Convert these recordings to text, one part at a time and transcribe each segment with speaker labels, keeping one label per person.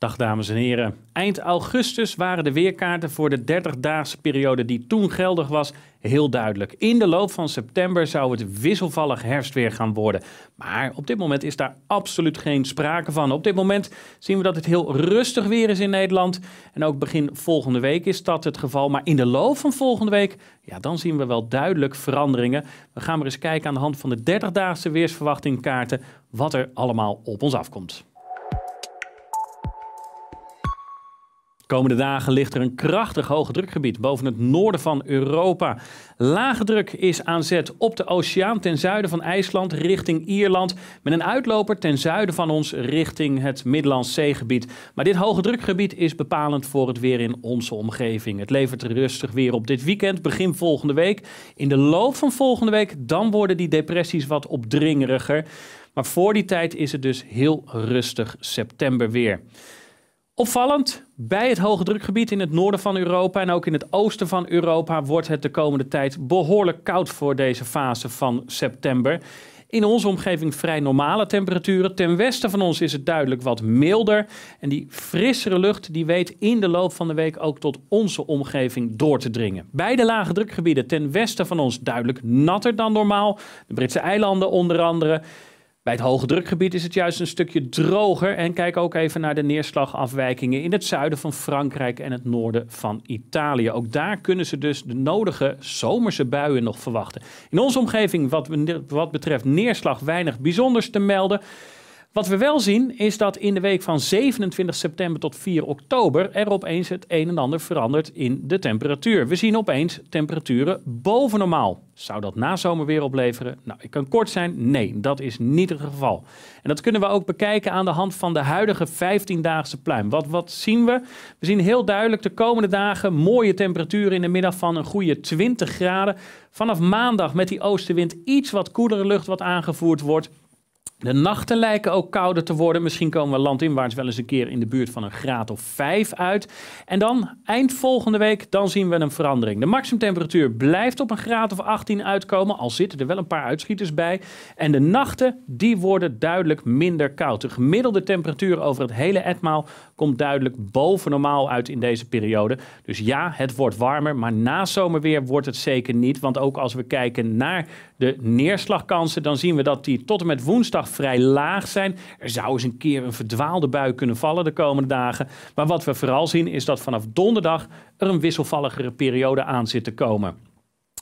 Speaker 1: Dag dames en heren. Eind augustus waren de weerkaarten voor de 30-daagse periode die toen geldig was heel duidelijk. In de loop van september zou het wisselvallig herfstweer gaan worden. Maar op dit moment is daar absoluut geen sprake van. Op dit moment zien we dat het heel rustig weer is in Nederland. En ook begin volgende week is dat het geval. Maar in de loop van volgende week, ja, dan zien we wel duidelijk veranderingen. We gaan maar eens kijken aan de hand van de 30-daagse weersverwachtingkaarten wat er allemaal op ons afkomt. komende dagen ligt er een krachtig hoge drukgebied boven het noorden van Europa. Lage druk is aan zet op de oceaan ten zuiden van IJsland richting Ierland. Met een uitloper ten zuiden van ons richting het Middellandse zeegebied. Maar dit hoge drukgebied is bepalend voor het weer in onze omgeving. Het levert rustig weer op dit weekend, begin volgende week. In de loop van volgende week dan worden die depressies wat opdringeriger. Maar voor die tijd is het dus heel rustig september weer. Opvallend, bij het hoge drukgebied in het noorden van Europa en ook in het oosten van Europa wordt het de komende tijd behoorlijk koud voor deze fase van september. In onze omgeving vrij normale temperaturen. Ten westen van ons is het duidelijk wat milder. En die frissere lucht die weet in de loop van de week ook tot onze omgeving door te dringen. Beide lage drukgebieden ten westen van ons duidelijk natter dan normaal. De Britse eilanden onder andere. Bij het hoge drukgebied is het juist een stukje droger. En kijk ook even naar de neerslagafwijkingen in het zuiden van Frankrijk en het noorden van Italië. Ook daar kunnen ze dus de nodige zomerse buien nog verwachten. In onze omgeving, wat, wat betreft neerslag, weinig bijzonders te melden. Wat we wel zien is dat in de week van 27 september tot 4 oktober er opeens het een en ander verandert in de temperatuur. We zien opeens temperaturen boven normaal. Zou dat na zomer weer opleveren? Nou, ik kan kort zijn. Nee, dat is niet het geval. En dat kunnen we ook bekijken aan de hand van de huidige 15-daagse pluim. Wat, wat zien we? We zien heel duidelijk de komende dagen mooie temperaturen in de middag van een goede 20 graden. Vanaf maandag met die oostenwind iets wat koelere lucht wat aangevoerd wordt. De nachten lijken ook kouder te worden. Misschien komen we landinwaarts wel eens een keer in de buurt van een graad of 5 uit. En dan eind volgende week, dan zien we een verandering. De maximumtemperatuur blijft op een graad of 18 uitkomen, al zitten er wel een paar uitschieters bij. En de nachten, die worden duidelijk minder koud. De gemiddelde temperatuur over het hele etmaal komt duidelijk boven normaal uit in deze periode. Dus ja, het wordt warmer, maar na zomerweer wordt het zeker niet. Want ook als we kijken naar de neerslagkansen, dan zien we dat die tot en met woensdag vrij laag zijn. Er zou eens een keer een verdwaalde bui kunnen vallen de komende dagen. Maar wat we vooral zien is dat vanaf donderdag er een wisselvalligere periode aan zit te komen.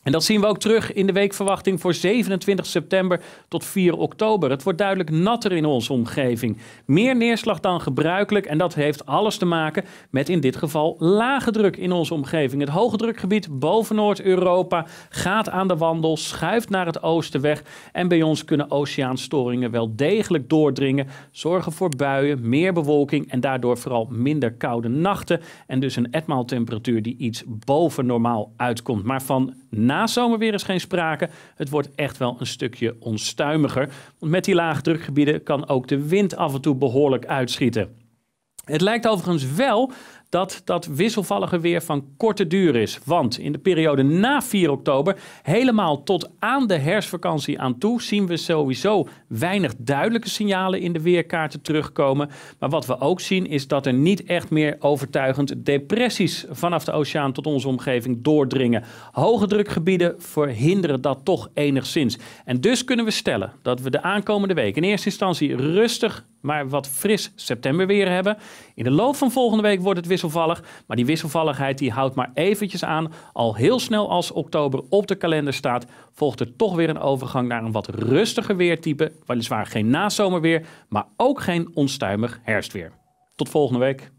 Speaker 1: En dat zien we ook terug in de weekverwachting voor 27 september tot 4 oktober. Het wordt duidelijk natter in onze omgeving. Meer neerslag dan gebruikelijk en dat heeft alles te maken met in dit geval lage druk in onze omgeving. Het hoge drukgebied boven Noord-Europa gaat aan de wandel, schuift naar het oosten weg en bij ons kunnen oceaanstoringen wel degelijk doordringen, zorgen voor buien, meer bewolking en daardoor vooral minder koude nachten en dus een etmaal temperatuur die iets boven normaal uitkomt. Maar van na na zomerweer is geen sprake. Het wordt echt wel een stukje onstuimiger. Want met die laagdrukgebieden kan ook de wind af en toe behoorlijk uitschieten. Het lijkt overigens wel dat dat wisselvallige weer van korte duur is. Want in de periode na 4 oktober, helemaal tot aan de herfstvakantie aan toe, zien we sowieso weinig duidelijke signalen in de weerkaarten terugkomen. Maar wat we ook zien is dat er niet echt meer overtuigend depressies vanaf de oceaan tot onze omgeving doordringen. Hoge drukgebieden verhinderen dat toch enigszins. En dus kunnen we stellen dat we de aankomende week in eerste instantie rustig, maar wat fris septemberweer hebben. In de loop van volgende week wordt het weer wisselvallig. Maar die wisselvalligheid die houdt maar eventjes aan. Al heel snel als oktober op de kalender staat, volgt er toch weer een overgang naar een wat rustiger weertype. Weliswaar geen nazomerweer, maar ook geen onstuimig herfstweer. Tot volgende week.